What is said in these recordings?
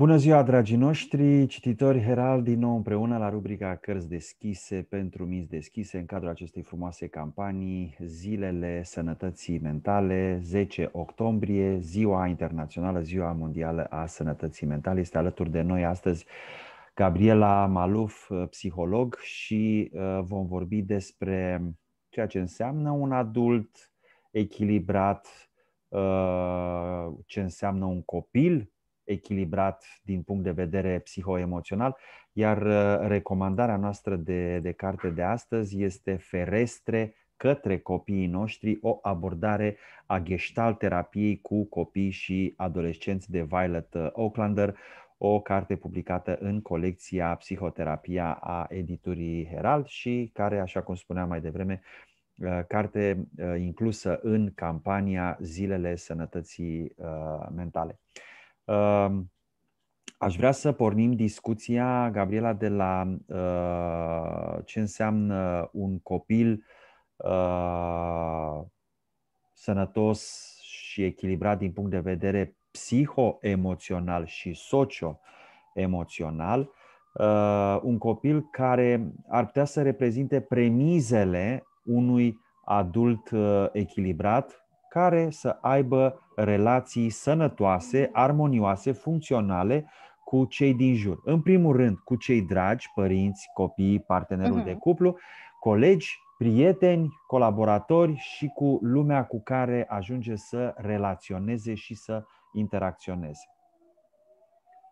Bună ziua, dragii noștri, cititori Herald, din nou împreună la rubrica Cărți deschise pentru minți deschise în cadrul acestei frumoase campanii Zilele Sănătății Mentale, 10 octombrie, Ziua Internațională, Ziua Mondială a Sănătății Mentale. Este alături de noi astăzi Gabriela Maluf, psiholog, și uh, vom vorbi despre ceea ce înseamnă un adult echilibrat, uh, ce înseamnă un copil echilibrat din punct de vedere psihoemoțional, iar uh, recomandarea noastră de, de carte de astăzi este Ferestre către copiii noștri o abordare a gestalt terapiei cu copii și adolescenți de Violet Oaklander, uh, o carte publicată în colecția Psihoterapia a editurii Herald și care, așa cum spuneam mai devreme, uh, carte inclusă în campania Zilele Sănătății Mentale. Aș vrea să pornim discuția, Gabriela, de la ă, ce înseamnă un copil ă, sănătos și echilibrat din punct de vedere psihoemoțional și socioemoțional. Ă, un copil care ar putea să reprezinte premizele unui adult echilibrat, care să aibă relații sănătoase, armonioase, funcționale cu cei din jur. În primul rând, cu cei dragi, părinți, copii, partenerul uh-huh. de mhm. cuplu, colegi, prieteni, colaboratori și cu lumea cu care ajunge să relaționeze și să interacționeze.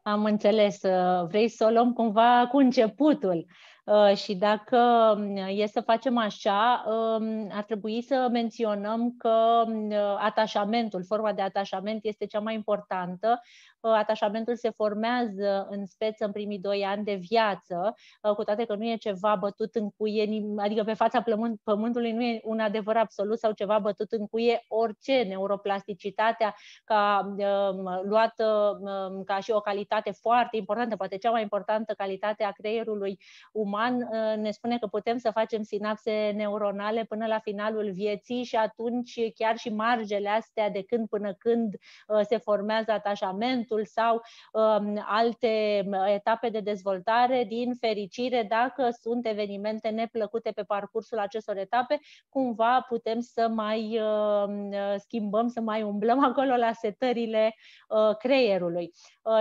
Am înțeles. Vrei să o luăm cumva cu începutul. Uh, și dacă um, e să facem așa, um, ar trebui să menționăm că um, uh, atașamentul, forma de atașament este cea mai importantă. Uh, atașamentul se formează în speță în primii doi ani de viață, cu toate că nu e ceva bătut în cuie, adică pe fața pământului nu e un adevăr absolut sau ceva bătut în cuie, orice neuroplasticitatea ca luată ca și o calitate foarte importantă, poate cea mai importantă calitate a creierului uman, uman uh, ne spune că putem să facem sinapse neuronale până la finalul vieții și atunci chiar și margele astea de când până când uh, se formează atașamentul sau um, alte um, etape de dezvoltare, din fericire, dacă sunt evenimente neplăcute pe parcursul acestor etape, cumva putem să mai um, uh, schimbăm, să mai umblăm acolo la setările creierului.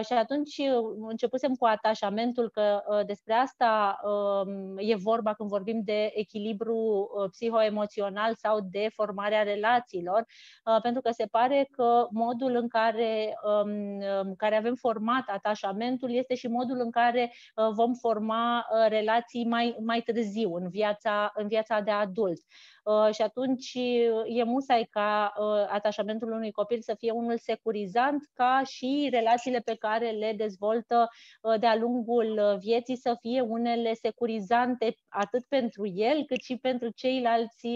Și atunci începusem cu atașamentul, că despre asta Um, e vorba când vorbim de echilibru uh, psihoemoțional sau de formarea relațiilor, uh, pentru că se pare că modul în care, în um, um, care avem format atașamentul este și modul în care uh, vom forma relații mai, mai târziu, în viața, în viața de adult. Uh, și atunci uh, e musai ca uh, atașamentul unui copil să fie unul securizant, ca și relațiile pe care le dezvoltă de-a lungul vieții să fie unele securizante atât pentru el cât și pentru ceilalți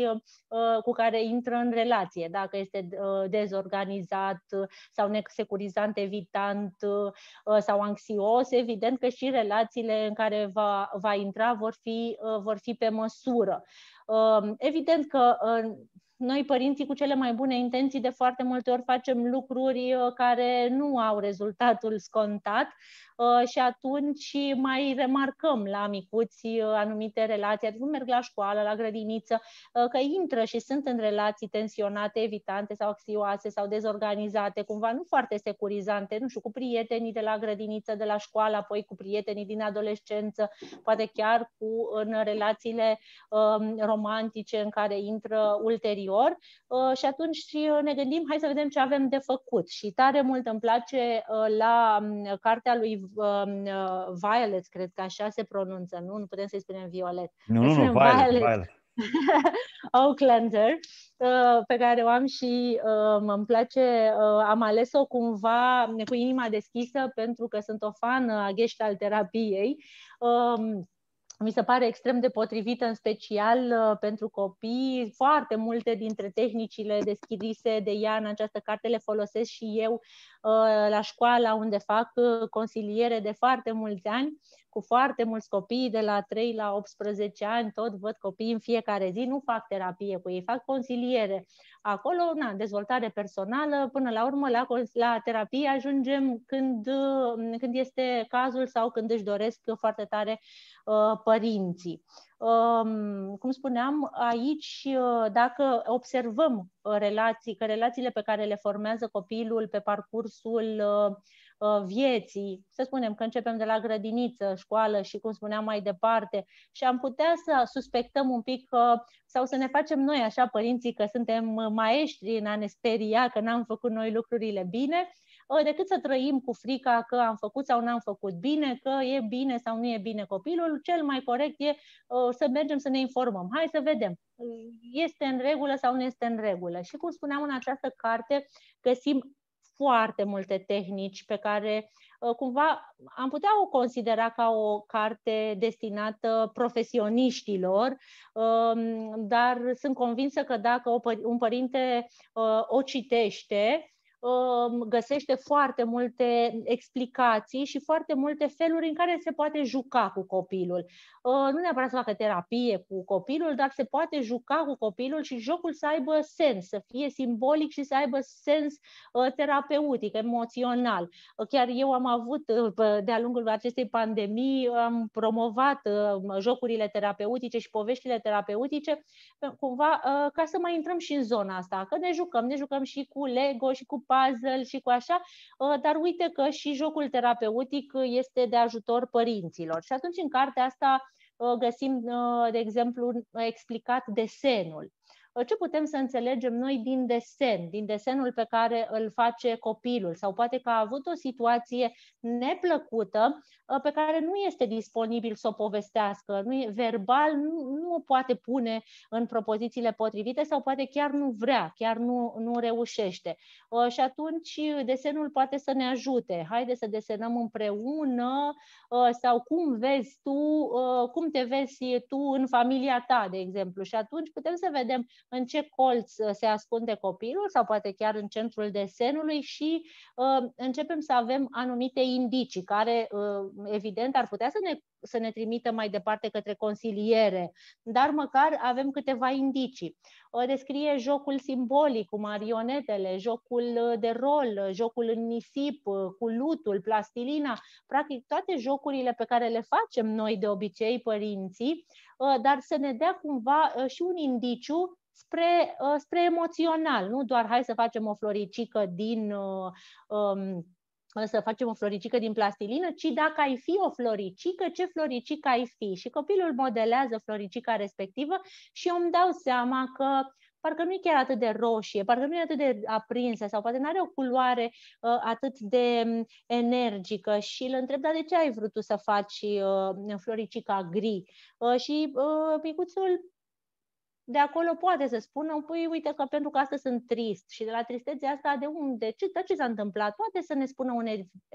cu care intră în relație, dacă este dezorganizat sau nesecurizant, evitant sau anxios, evident că și relațiile în care va, va intra vor fi, vor fi pe măsură. Ehm, evident că noi, părinții, cu cele mai bune intenții, de foarte multe ori facem lucruri uh, care nu au rezultatul scontat, Uh, și atunci mai remarcăm la micuți uh, anumite relații, adică merg la școală, la grădiniță, uh, că intră și sunt în relații tensionate, evitante sau axioase sau dezorganizate, cumva nu foarte securizante, nu știu, cu prietenii de la grădiniță, de la școală, apoi cu prietenii din adolescență, poate chiar cu în relațiile um, romantice în care intră ulterior uh, și atunci ne gândim, hai să vedem ce avem de făcut și tare mult îmi place uh, la um, cartea lui Um, uh, Violet, cred că așa se pronunță, nu? Nu putem să-i spunem Violet. Nu, nu, nu, Violet. Violet. Violet. Oaklander, uh, pe care o am și îmi uh, place, uh, am ales-o cumva cu inima deschisă pentru că sunt o fană a gestalt terapiei um, mi se pare extrem de potrivită, în special uh, pentru copii. Foarte multe dintre tehnicile deschidise de ea în această carte le folosesc și eu uh, la școala unde fac uh, consiliere de foarte mulți ani, cu foarte mulți copii de la 3 la 18 ani, tot văd copii în fiecare zi, nu fac terapie cu ei, fac consiliere. Acolo, na, dezvoltare personală, până la urmă, la, la terapie ajungem când, uh, când este cazul sau când își doresc foarte tare uh, părinții. Um, cum spuneam, aici, uh, dacă observăm relații, că relațiile pe care le formează copilul pe parcursul Uh, vieții, să spunem că începem de la grădiniță, școală și cum spuneam mai departe și am putea să suspectăm un pic că, uh, sau să ne facem noi așa părinții că suntem uh, maestri în a ne speria, că n-am făcut noi lucrurile bine, decât să trăim cu frica că am făcut sau n-am făcut bine, că e bine sau nu e bine copilul, cel mai corect e să mergem să ne informăm. Hai să vedem, este în regulă sau nu este în regulă. Și cum spuneam în această carte, găsim foarte multe tehnici pe care ă, cumva am putea o considera ca o carte destinată profesioniștilor, ă, dar sunt convinsă că dacă un părinte ă, o citește, găsește foarte multe explicații și foarte multe feluri în care se poate juca cu copilul. Ă, nu neapărat să facă terapie cu copilul, dar se poate juca cu copilul și jocul să aibă sens, să fie simbolic și să aibă sens ă, terapeutic, emoțional. Ă, chiar eu am avut, de-a lungul acestei pandemii, am promovat jocurile terapeutice și poveștile terapeutice, cumva ca să mai intrăm și în zona asta, că ne jucăm, ne jucăm și cu Lego și cu puzzle și cu așa, uh, dar uite că și jocul terapeutic uh, este de ajutor părinților. Și atunci în cartea asta uh, găsim, de exemplu, explicat desenul Ă, ce putem să înțelegem noi din desen, din desenul pe care îl face copilul sau poate că a avut o situație neplăcută ă, pe care nu este disponibil să o povestească, nu e, verbal nu, nu o poate pune în propozițiile potrivite sau poate chiar nu vrea, chiar nu, nu reușește. Ă, și atunci desenul poate să ne ajute. Haide să desenăm împreună sau cum vezi tu, cum te vezi tu în familia ta, de exemplu. Și atunci putem să vedem în ce colț uh, se ascunde copilul sau poate chiar în centrul desenului și uh, începem să avem anumite indicii care, uh, evident, ar putea să ne să ne trimită mai departe către consiliere, dar măcar avem câteva indicii. Ă, descrie jocul simbolic cu marionetele, jocul ă, de rol, jocul în nisip, ă, cu lutul, plastilina, practic toate jocurile pe care le facem noi de obicei, părinții, dar să ne dea cumva și un indiciu spre, spre emoțional, nu doar hai să facem o floricică din um, să facem o floricică din plastilină, ci dacă ai fi o floricică, ce floricică ai fi? Și copilul modelează floricica respectivă și eu îmi dau seama că parcă nu e chiar atât de roșie, parcă nu e atât de aprinsă sau poate nu are o culoare uh, atât de mm, energică și îl întreb, dar de ce ai vrut tu să faci uh, floricica gri? Uh, și uh, micuțul de acolo poate să spună, păi uite că pentru că astăzi sunt trist și de la tristețea asta de unde, ce, de ce s-a întâmplat, poate să ne spună un,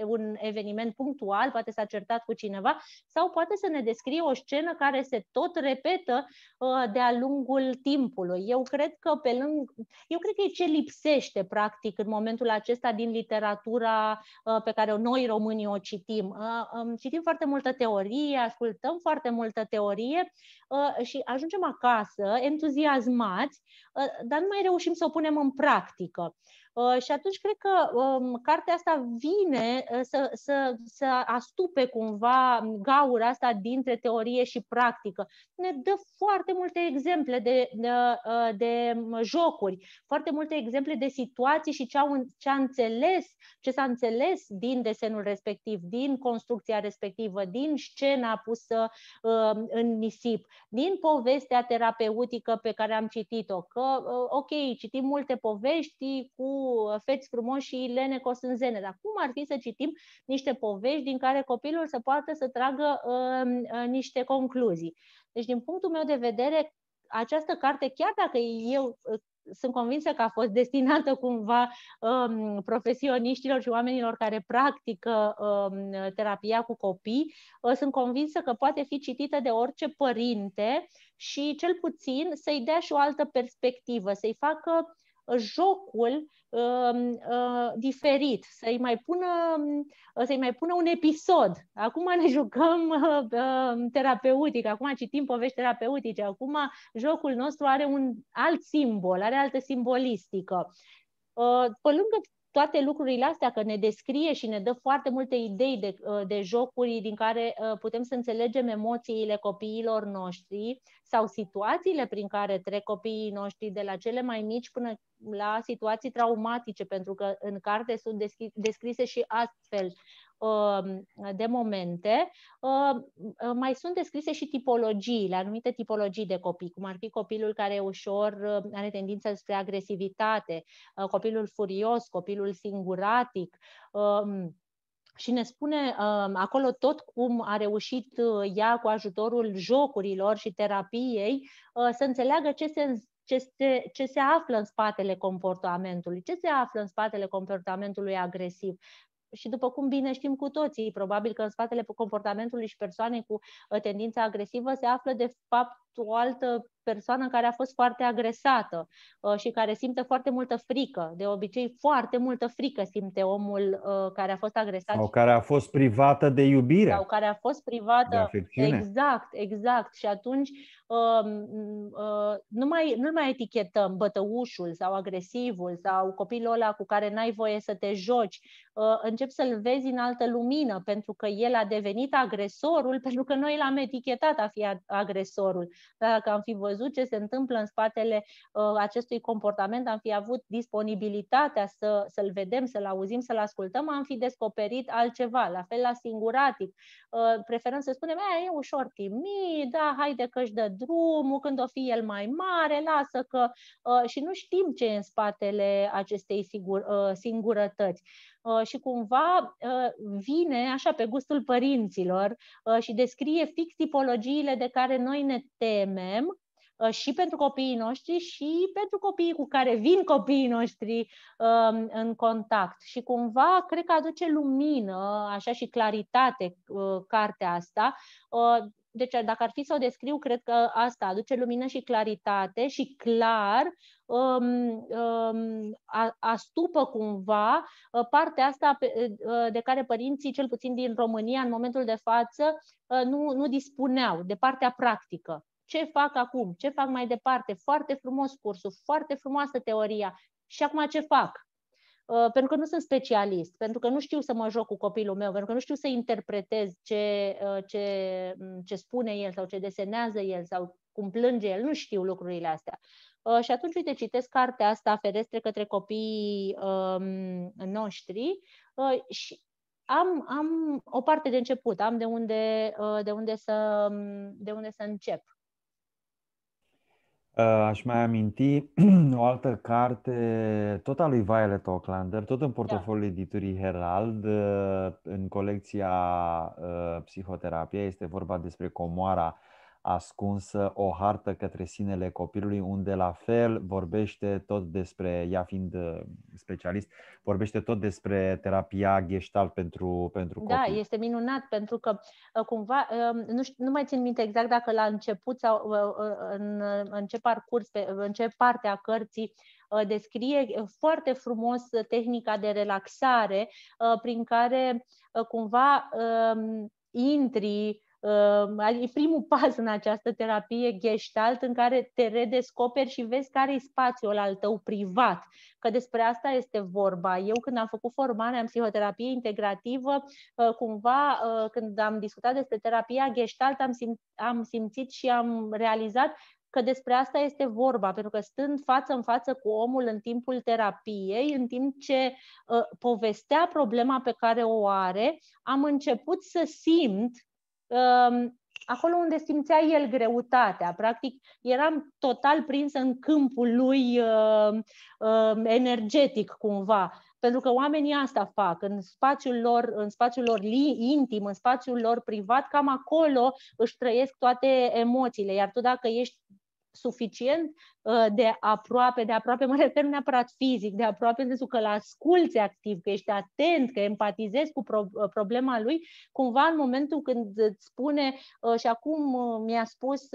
un eveniment punctual, poate s-a certat cu cineva sau poate să ne descrie o scenă care se tot repetă uh, de-a lungul timpului. Eu cred că pe lâng... eu cred că e ce lipsește practic în momentul acesta din literatura uh, pe care noi românii o citim. Uh, um, citim foarte multă teorie, ascultăm foarte multă teorie uh, și ajungem acasă entuziasmați, ă, dar nu mai reușim să o punem în practică. Uh, și atunci cred că um, cartea asta vine uh, să, să, să astupe cumva gaura asta dintre teorie și practică. Ne dă foarte multe exemple de, de, uh, de um, jocuri, foarte multe exemple de situații și ce, au, ce, a înțeles, ce s-a înțeles din desenul respectiv, din construcția respectivă, din scena pusă um, în nisip, din povestea terapeutică pe care am citit-o. Că, ok, citim multe povești cu Uh, feți frumoși și Lene Cosânzene. Dar cum ar fi să citim niște povești din care copilul să poată să tragă um, uh, niște concluzii? Deci, din punctul meu de vedere, această carte, chiar dacă eu uh, sunt convinsă că a fost destinată cumva um, profesioniștilor și oamenilor care practică um, terapia cu copii. Uh, sunt convinsă că poate fi citită de orice părinte și cel puțin să-i dea și o altă perspectivă, să-i facă uh, jocul Um, uh, diferit, să-i mai pună, uh, să-i mai pună un episod. Acum ne jucăm uh, terapeutic, acum citim povești terapeutice, acum jocul nostru are un alt simbol, are altă simbolistică. Pe lângă toate lucrurile astea, că ne descrie și ne dă foarte multe idei de, uh, de jocuri din care uh, putem să înțelegem emoțiile copiilor noștri sau situațiile prin care trec copiii noștri de la cele mai mici până la situații traumatice, pentru că în carte sunt descrise și astfel Um, de momente, um, uh, mai sunt descrise și tipologiile, anumite tipologii de copii, cum ar fi copilul care ușor um, are tendință spre agresivitate, uh, copilul furios, copilul singuratic, și ne spune acolo tot cum a reușit uh, ea cu ajutorul jocurilor și terapiei să înțeleagă ce se ce se, ce se află în spatele comportamentului, ce se află în spatele comportamentului agresiv, și după cum bine știm cu toții, probabil că în spatele comportamentului și persoanei cu uh, tendința agresivă se află de fapt o altă persoană care a fost foarte agresată uh, și care simte foarte multă frică. De obicei, foarte multă frică simte omul uh, care a fost agresat. Sau care a fost privată de iubire. Sau care a fost privată. De Exact, exact. Și atunci um, uh, nu mai, nu mai etichetăm bătăușul sau agresivul sau copilul ăla cu care n-ai voie să te joci. Încep să-l vezi în altă lumină pentru că el a devenit agresorul pentru că noi l-am etichetat a fi agresorul dacă am fi văzut ce se întâmplă în spatele uh, acestui comportament, am fi avut disponibilitatea să, să-l vedem, să-l auzim, să-l ascultăm, am fi descoperit altceva, la fel la singuratic. Uh, preferăm să spunem, e ușor timid, da, haide că își dă drumul, când o fi el mai mare, lasă că... Uh, și nu știm ce e în spatele acestei sigur, singurătăți și cumva vine așa pe gustul părinților și descrie fix tipologiile de care noi ne temem EMM uh, și pentru copiii noștri și pentru copiii cu care vin copiii noștri um, în contact. Și cumva cred că aduce lumină, așa și claritate uh, cartea asta. Uh, deci dacă ar fi să o descriu, cred că asta aduce lumină și claritate și clar um, um, astupă cumva partea asta de care părinții, cel puțin din România, în momentul de față, nu, nu dispuneau, de partea practică ce fac acum, ce fac mai departe, foarte frumos cursul, foarte frumoasă teoria și acum ce fac? Uh, pentru că nu sunt specialist, pentru că nu știu să mă joc cu copilul meu, pentru că nu știu să interpretez ce, uh, ce, mm, ce spune el sau ce desenează el sau cum plânge el, nu știu lucrurile astea. Uh, și atunci, uite, citesc cartea asta, Ferestre către copiii um, noștri uh, și am, am o parte de început, am de unde, uh, de unde, să, mm, de unde să încep. Ă, aș mai aminti o altă carte, tot a lui Violet Ochlander, tot în da. portofoliul da. editurii Herald, ă, în colecția ă, Psihoterapia. Este vorba despre comoara ascunsă o hartă către sinele copilului, unde la fel vorbește tot despre, ea fiind uh, specialist, vorbește tot despre terapia gestalt pentru, pentru da, copii. Da, este minunat, pentru că uh, cumva, um, nu, știu, nu mai țin minte exact dacă la început sau uh, în, în ce parcurs, în ce parte a cărții descrie foarte frumos tehnica de relaxare prin care cumva um, intri E primul pas în această terapie gestalt în care te redescoperi și vezi care e spațiul al tău privat. Că despre asta este vorba. Eu când am făcut formarea în psihoterapie integrativă, ă, cumva ă, când am discutat despre terapia gestalt am, simț- am simțit și am realizat că despre asta este vorba, pentru că stând față în față cu omul în timpul terapiei, în timp ce uh, povestea problema pe care o are, am început să simt acolo unde simțea el greutatea. Practic, eram total prins în câmpul lui energetic, cumva. Pentru că oamenii asta fac, în spațiul lor, în spațiul lor intim, în spațiul lor privat, cam acolo își trăiesc toate emoțiile. Iar tu dacă ești suficient uh, de aproape, de aproape mă refer neapărat fizic, de aproape în sensul că îl asculți activ, că ești atent, că empatizezi cu pro- uh, problema lui, cumva în momentul când îți spune uh, și acum mi-a spus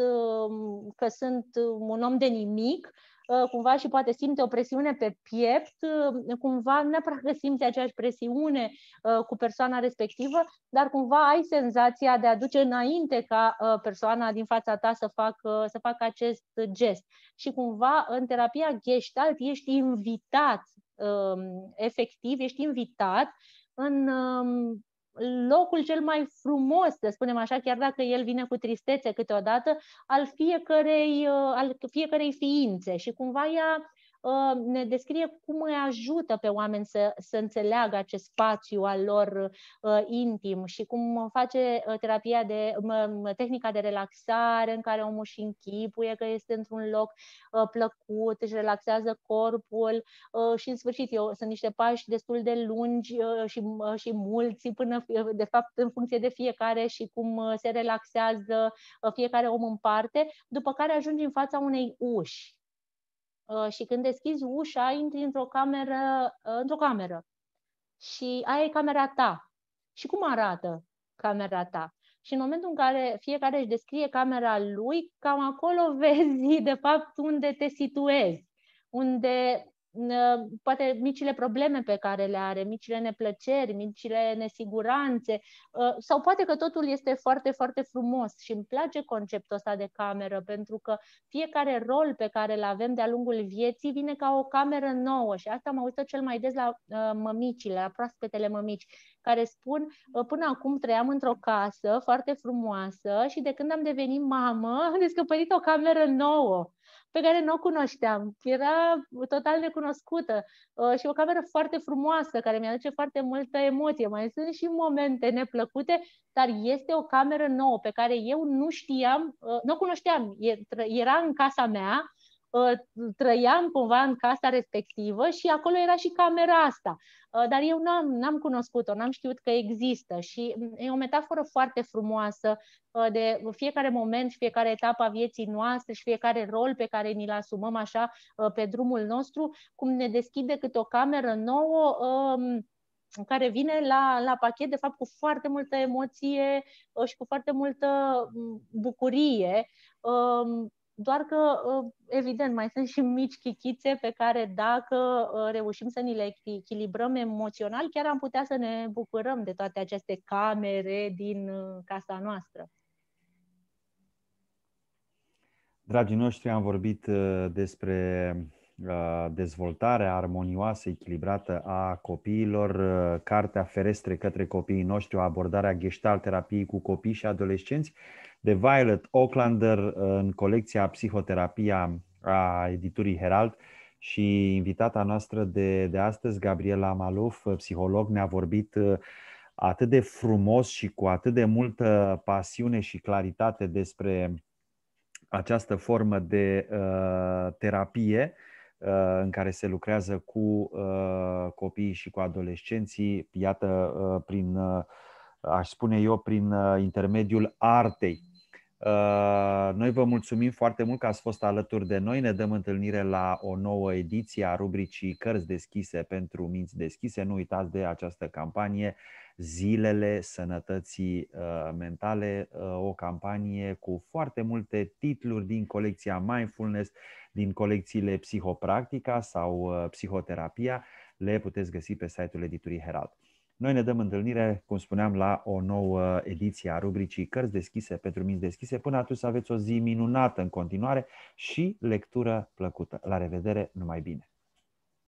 că sunt un om de nimic, Ă, cumva și poate simte o presiune pe piept, ă, cumva nu neapărat că simți aceeași presiune ă, cu persoana respectivă, dar cumva ai senzația de a duce înainte ca persoana din fața ta să facă, să facă acest gest. Și cumva în terapia gestalt ești invitat, efectiv, ești invitat în locul cel mai frumos, să spunem așa, chiar dacă el vine cu tristețe câteodată, al fiecarei, uh, al fiecarei ființe și cumva ea ne descrie cum îi ajută pe oameni să, să înțeleagă acest spațiu al lor uh, intim și cum face uh, terapia de tehnica de relaxare în care omul și închipuie că este într-un loc uh, plăcut, își relaxează corpul și în sfârșit eu, sunt niște pași destul de lungi și, și mulți până de fapt în funcție de fiecare și cum se relaxează fiecare om în parte, după care ajungi în fața unei uși Uh, și când deschizi ușa, intri într-o cameră, uh, într-o cameră și aia e camera ta. Și cum arată camera ta? Și în momentul în care fiecare își descrie camera lui, cam acolo vezi de fapt unde te situezi, unde poate micile probleme pe care le are, micile neplăceri, micile nesiguranțe, ă, sau poate că totul este foarte, foarte frumos și îmi place conceptul ăsta de cameră, pentru că fiecare rol pe care îl avem de-a lungul vieții vine ca o cameră nouă și asta mă uită cel mai des la ă, mămicile, la proaspetele mămici, care spun, ă, până acum trăiam într-o casă foarte frumoasă și de când am devenit mamă, am descoperit o cameră nouă pe care nu o cunoșteam. Era total necunoscută uh, și o cameră foarte frumoasă, care mi-aduce foarte multă emoție. Mai sunt și momente neplăcute, dar este o cameră nouă pe care eu nu știam, uh, nu o cunoșteam. Era în casa mea, Ă, trăiam cumva în casa respectivă și acolo era și camera asta. Ă, dar eu n-am, n-am cunoscut-o, n-am știut că există și e o metaforă foarte frumoasă ă, de fiecare moment, fiecare etapă a vieții noastre și fiecare rol pe care ni-l asumăm așa pe drumul nostru, cum ne deschide câte o cameră nouă care vine la, la pachet, de fapt, cu foarte multă emoție și cu foarte multă bucurie doar că, uh, evident, mai sunt și mici chichițe pe care dacă uh, reușim să ni le echilibrăm emoțional, chiar am putea să ne bucurăm de toate aceste camere din uh, casa noastră. Dragii noștri, am vorbit despre Uh, dezvoltarea armonioasă, echilibrată a copiilor, uh, cartea Ferestre către copiii noștri, o abordare a gestalt terapiei cu copii și adolescenți, de Violet Oaklander în colecția Psihoterapia a editurii Herald și invitata noastră de, de astăzi, Gabriela Maluf, psiholog, ne-a vorbit uh, atât de frumos și cu atât de multă pasiune și claritate despre această formă de uh, terapie în care se lucrează cu uh, copiii și cu adolescenții, iată, uh, prin, uh, aș spune eu, prin intermediul artei Uh, noi vă mulțumim foarte mult că ați fost alături de noi. Ne dăm întâlnire la o nouă ediție a rubricii Cărți deschise pentru minți deschise. Nu uitați de această campanie Zilele Sănătății uh, Mentale, uh, o campanie cu foarte multe titluri din colecția Mindfulness, din colecțiile Psihopractica sau Psihoterapia. Le puteți găsi pe site-ul editurii Herald. Noi ne dăm întâlnire, cum spuneam, la o nouă ediție a rubricii Cărți deschise pentru minți deschise. Până atunci să aveți o zi minunată în continuare și lectură plăcută. La revedere, numai bine!